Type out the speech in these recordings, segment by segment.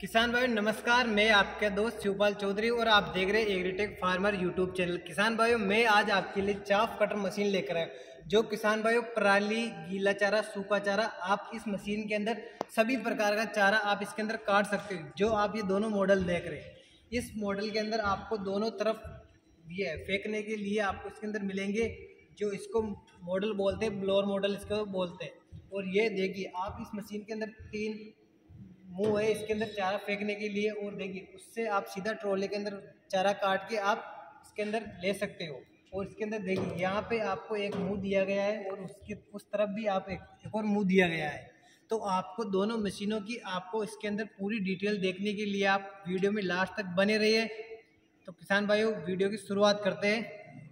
किसान भाई नमस्कार मैं आपके दोस्त शिवपाल चौधरी और आप देख रहे हैं एग्रीटेक फार्मर यूट्यूब चैनल किसान भाइयों मैं आज आपके लिए चाफ कटर मशीन लेकर आया जो किसान भाइयों पराली गीला चारा सूखा चारा आप इस मशीन के अंदर सभी प्रकार का चारा आप इसके अंदर काट सकते हो जो आप ये दोनों मॉडल देख रहे हैं इस मॉडल के अंदर आपको दोनों तरफ ये फेंकने के लिए आपको इसके अंदर मिलेंगे जो इसको मॉडल बोलते हैं ब्लोअर मॉडल इसको बोलते हैं और ये देखिए आप इस मशीन के अंदर तीन मुंह है इसके अंदर चारा फेंकने के लिए और देखिए उससे आप सीधा ट्रोले के अंदर चारा काट के आप इसके अंदर ले सकते हो और इसके अंदर देखिए यहाँ पे आपको एक मुंह दिया गया है और उसके उस तरफ भी आप एक, एक और मुंह दिया गया है तो आपको दोनों मशीनों की आपको इसके अंदर पूरी डिटेल देखने के लिए आप वीडियो में लास्ट तक बने रहिए तो किसान भाइयों वीडियो की शुरुआत करते हैं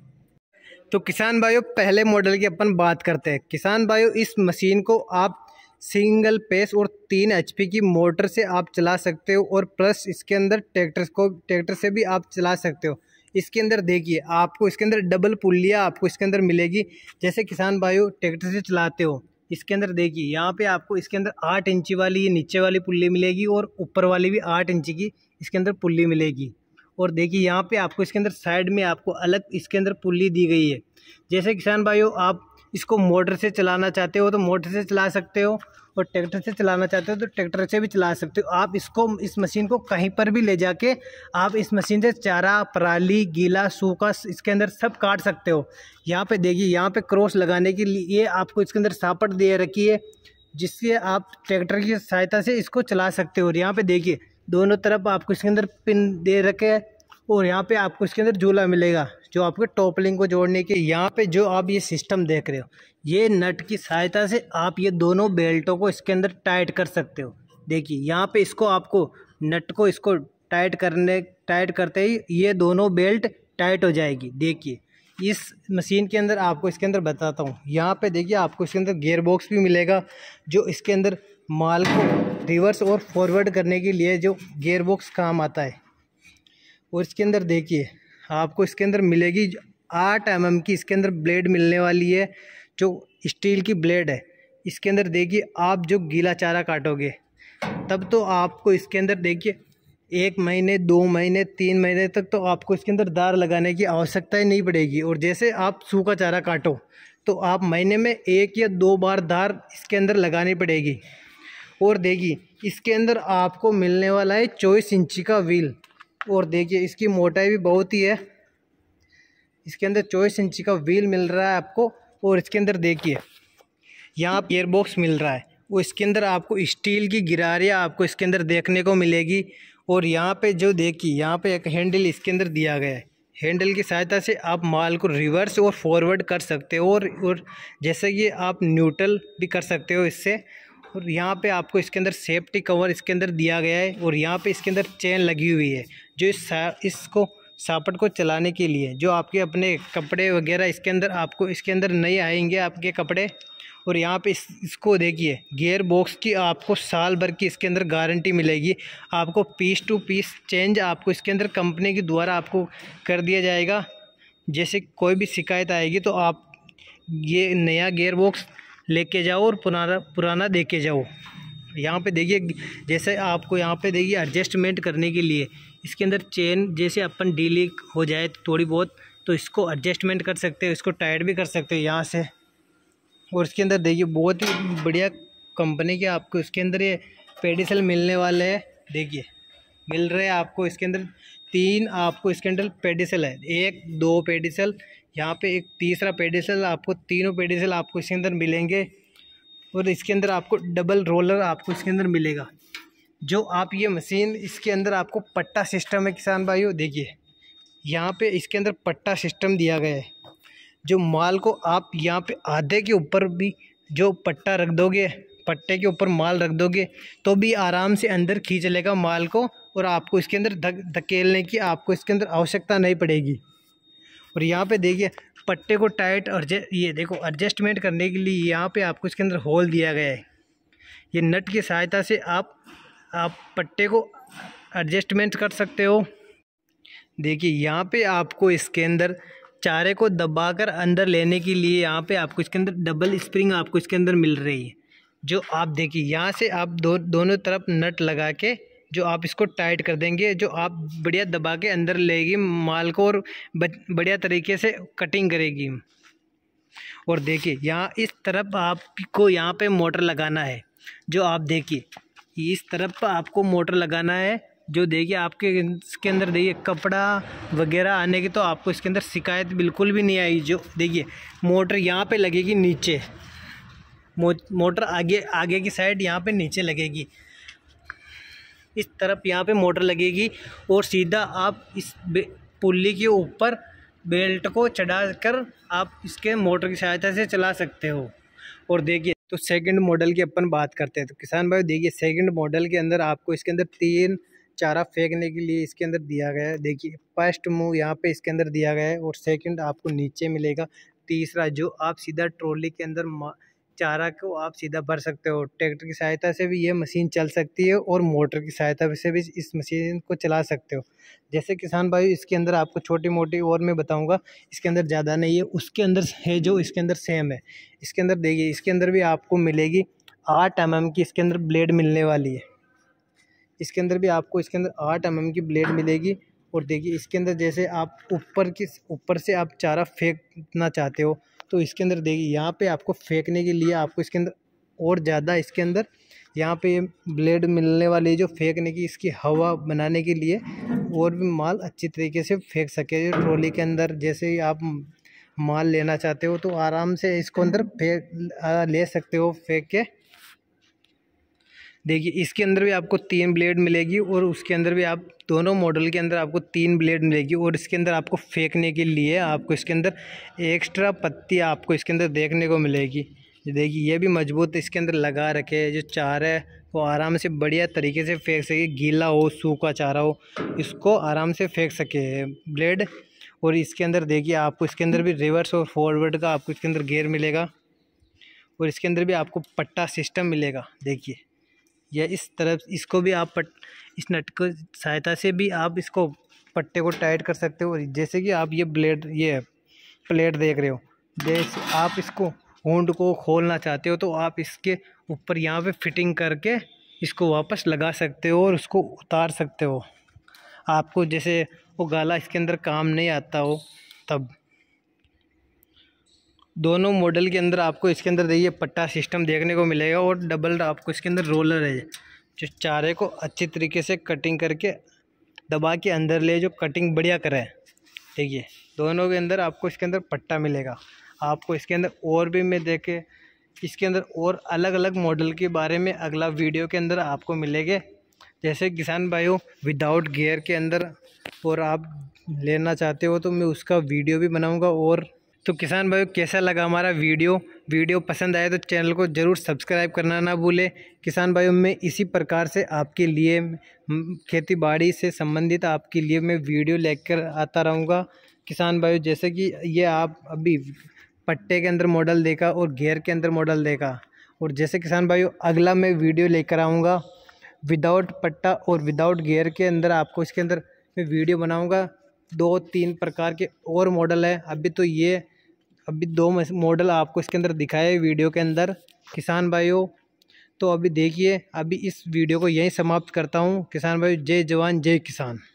तो किसान भाइयों पहले मॉडल की अपन बात करते हैं किसान भाइयों इस मशीन को आप सिंगल पेस और तीन एचपी की मोटर से आप चला सकते हो और प्लस इसके अंदर ट्रैक्टर को ट्रैक्टर से भी आप चला सकते हो इसके अंदर देखिए आपको इसके अंदर डबल पुलिया आपको इसके अंदर मिलेगी जैसे किसान भाइयों ट्रैक्टर से चलाते हो इसके अंदर देखिए यहाँ पे आपको इसके अंदर आठ इंची वाली ये नीचे वाली पुल्ली मिलेगी और ऊपर वाली भी आठ इंची की इसके अंदर पुल्ली मिलेगी और देखिए यहाँ पे आपको इसके अंदर साइड में आपको अलग इसके अंदर पुल्ली दी गई है जैसे किसान भाइयों आप इसको मोटर से चलाना चाहते हो तो मोटर से चला सकते हो और ट्रैक्टर से चलाना चाहते हो तो ट्रैक्टर से भी चला सकते हो आप इसको इस मशीन को कहीं पर भी ले जाके आप इस मशीन से चारा पराली गीला सूखा इसके अंदर सब काट सकते हो यहाँ पे देखिए यहाँ पे क्रॉस लगाने के लिए आपको इसके अंदर सापट दे रखी है जिससे आप ट्रैक्टर की सहायता से इसको चला सकते हो और यहाँ पर देखिए दोनों तरफ आपको इसके अंदर पिन दे रखे है और यहाँ पे आपको इसके अंदर झूला मिलेगा जो आपके टॉपलिंग को जोड़ने के यहाँ पे जो आप ये सिस्टम देख रहे हो ये नट की सहायता से आप ये दोनों बेल्टों को इसके अंदर टाइट कर सकते हो देखिए यहाँ पे इसको आपको नट को इसको टाइट करने टाइट करते ही ये दोनों बेल्ट टाइट हो जाएगी देखिए इस मशीन के अंदर आपको इसके अंदर बताता हूँ यहाँ पे देखिए आपको इसके अंदर गेयर बॉक्स भी मिलेगा जो इसके अंदर माल को रिवर्स और फॉरवर्ड करने के लिए जो गेयर बॉक्स काम आता है और इसके अंदर देखिए आपको इसके अंदर मिलेगी आठ एम mm की इसके अंदर ब्लेड मिलने वाली है जो स्टील की ब्लेड है इसके अंदर देखिए आप जो गीला चारा काटोगे तब तो आपको इसके अंदर देखिए एक महीने दो महीने तीन महीने तक तो आपको इसके अंदर दार लगाने की आवश्यकता ही नहीं पड़ेगी और जैसे आप सूखा चारा काटो तो आप महीने में एक या दो बार दार इसके अंदर लगानी पड़ेगी और देगी इसके अंदर आपको मिलने वाला है चौबीस इंची का व्हील और देखिए इसकी मोटाई भी बहुत ही है इसके अंदर चौबीस इंची का व्हील मिल रहा है आपको और इसके अंदर देखिए यहाँ एयरबॉक्स मिल रहा है वो इसके अंदर आपको स्टील की गिरारियाँ आपको इसके अंदर देखने को मिलेगी और यहाँ पे जो देखिए यहाँ पे एक हैंडल इसके अंदर दिया गया है हैंडल की सहायता से आप माल को रिवर्स और फॉरवर्ड कर सकते हो और, और जैसे कि आप न्यूट्रल भी कर सकते हो इससे और यहाँ पे आपको इसके अंदर सेफ्टी कवर इसके अंदर दिया गया है और यहाँ पे इसके अंदर चेन लगी हुई है जो इस इसको सापट को चलाने के लिए जो आपके अपने कपड़े वगैरह इसके अंदर आपको इसके अंदर नहीं आएंगे आपके कपड़े और यहाँ पे इस, इसको देखिए गियर बॉक्स की आपको साल भर की इसके अंदर गारंटी मिलेगी आपको पीस टू पीस चेंज आपको इसके अंदर कंपनी के द्वारा आपको कर दिया जाएगा जैसे कोई भी शिकायत आएगी तो आप ये नया गेयर बॉक्स लेके जाओ और पुराना पुराना दे के जाओ यहाँ पे देखिए जैसे आपको यहाँ पे देखिए एडजस्टमेंट करने के लिए इसके अंदर चेन जैसे अपन डी लीक हो जाए थोड़ी बहुत तो इसको एडजस्टमेंट कर सकते हो इसको टाइट भी कर सकते हो यहाँ से और इसके अंदर देखिए बहुत ही बढ़िया कंपनी के आपको इसके अंदर ये पेडिसल मिलने वाले हैं देखिए मिल रहे हैं आपको इसके अंदर तीन आपको इसके अंदर पेडिसल है एक दो पेडिसल यहाँ पे एक तीसरा पेडिसल आपको तीनों पेडिसल आपको इसके अंदर मिलेंगे और इसके अंदर आपको डबल रोलर आपको इसके अंदर मिलेगा जो आप ये मशीन इसके अंदर आपको पट्टा सिस्टम है किसान भाइयों देखिए यहाँ पे इसके अंदर पट्टा सिस्टम दिया गया है जो माल को आप यहाँ पे आधे के ऊपर भी जो पट्टा रख दोगे पट्टे के ऊपर माल रख दोगे तो भी आराम से अंदर खींच लेगा माल को और आपको इसके अंदर धक धकेलने की आपको इसके अंदर आवश्यकता नहीं पड़ेगी और यहाँ पे देखिए पट्टे को टाइट और ये देखो एडजस्टमेंट करने के लिए यहाँ पे आपको इसके अंदर होल दिया गया है ये नट की सहायता से आप आप पट्टे को एडजस्टमेंट कर सकते हो देखिए यहाँ पे आपको इसके अंदर चारे को दबाकर अंदर लेने के लिए यहाँ पे आपको इसके अंदर डबल स्प्रिंग आपको इसके अंदर मिल रही है जो आप देखिए यहाँ से आप दो दोनों तरफ नट लगा के जो आप इसको टाइट कर देंगे जो आप बढ़िया दबा के अंदर लेगी माल को और बढ़िया तरीके से कटिंग करेगी और देखिए यहाँ इस तरफ आपको यहाँ पे मोटर लगाना है जो आप देखिए इस तरफ आपको मोटर लगाना है जो देखिए आपके इसके अंदर देखिए कपड़ा वगैरह आने की तो आपको इसके अंदर शिकायत बिल्कुल भी नहीं आई जो देखिए मोटर यहाँ पे लगेगी नीचे मोटर आगे आगे की साइड यहाँ पे नीचे लगेगी इस तरफ यहाँ पे मोटर लगेगी और सीधा आप इस पुली के ऊपर बेल्ट को चढ़ा कर आप इसके मोटर की सहायता से चला सकते हो और देखिए तो सेकंड मॉडल की अपन बात करते हैं तो किसान भाई देखिए सेकंड मॉडल के अंदर आपको इसके अंदर तीन चारा फेंकने के लिए इसके अंदर दिया गया है देखिए फर्स्ट मूव यहाँ पे इसके अंदर दिया गया है और सेकंड आपको नीचे मिलेगा तीसरा जो आप सीधा ट्रॉली के अंदर चारा को आप सीधा भर सकते हो ट्रैक्टर की सहायता से भी ये मशीन चल सकती है और मोटर की सहायता से भी इस मशीन को चला सकते हो जैसे किसान भाई इसके अंदर आपको छोटी मोटी और मैं बताऊंगा इसके अंदर ज़्यादा नहीं है उसके अंदर है जो इसके अंदर सेम है इसके अंदर देखिए इसके अंदर भी आपको मिलेगी आठ एम mm की इसके अंदर ब्लेड मिलने वाली है इसके अंदर भी आपको इसके अंदर आठ एम mm की ब्लेड मिलेगी और देखिए इसके अंदर जैसे आप ऊपर की ऊपर से आप चारा फेंकना चाहते हो तो इसके अंदर देखिए यहाँ पे आपको फेंकने के लिए आपको इसके अंदर और ज़्यादा इसके अंदर यहाँ पे ब्लेड मिलने वाली जो फेंकने की इसकी हवा बनाने के लिए और भी माल अच्छी तरीके से फेंक सके ट्रॉली के अंदर जैसे ही आप माल लेना चाहते हो तो आराम से इसको अंदर फेंक ले सकते हो फेंक के देखिए इसके अंदर भी आपको तीन ब्लेड मिलेगी और उसके अंदर भी आप दोनों मॉडल के अंदर आपको तीन ब्लेड मिलेगी और इसके अंदर आपको फेंकने के लिए आपको इसके अंदर एक्स्ट्रा पत्ती आपको इसके अंदर देखने को मिलेगी देखिए ये भी मजबूत इसके अंदर लगा रखे जो चारा है वो आराम से बढ़िया तरीके से फेंक सके गीला हो सूखा चारा हो इसको आराम से फेंक सके ब्लेड और इसके अंदर देखिए आपको इसके अंदर भी रिवर्स और फॉरवर्ड का आपको इसके अंदर गेयर मिलेगा और इसके अंदर भी आपको पट्टा सिस्टम मिलेगा देखिए या इस तरफ इसको भी आप पट इस नट को सहायता से भी आप इसको पट्टे को टाइट कर सकते हो जैसे कि आप ये ब्लेड ये प्लेट देख रहे हो जैसे आप इसको होंड को खोलना चाहते हो तो आप इसके ऊपर यहाँ पे फिटिंग करके इसको वापस लगा सकते हो और उसको उतार सकते हो आपको जैसे वो गाला इसके अंदर काम नहीं आता हो तब दोनों मॉडल के अंदर आपको इसके अंदर देखिए पट्टा सिस्टम देखने को मिलेगा और डबल आपको इसके अंदर रोलर है जो चारे को अच्छी तरीके से कटिंग करके दबा के अंदर ले जो कटिंग बढ़िया करे देखिए दोनों के अंदर आपको इसके अंदर पट्टा मिलेगा आपको इसके अंदर और भी मैं देखे इसके अंदर और अलग अलग मॉडल के बारे में अगला वीडियो के अंदर आपको मिलेंगे जैसे किसान भाइयों विदाउट गियर के अंदर और आप लेना चाहते हो तो मैं उसका वीडियो भी बनाऊंगा और तो किसान भाइयों कैसा लगा हमारा वीडियो वीडियो पसंद आए तो चैनल को ज़रूर सब्सक्राइब करना ना भूलें किसान भाइयों मैं इसी प्रकार से आपके लिए खेती बाड़ी से संबंधित आपके लिए मैं वीडियो लेकर आता रहूँगा किसान भाइयों जैसे कि ये आप अभी पट्टे के अंदर मॉडल देखा और गेयर के अंदर मॉडल देखा और जैसे किसान भाइयों अगला मैं वीडियो लेकर आऊँगा विदाउट पट्टा और विदाउट गेयर के अंदर आपको इसके अंदर मैं वीडियो बनाऊँगा दो तीन प्रकार के और मॉडल हैं अभी तो ये अभी दो मॉडल आपको इसके अंदर दिखाए वीडियो के अंदर किसान भाइयों तो अभी देखिए अभी इस वीडियो को यहीं समाप्त करता हूँ किसान भाई जय जवान जय किसान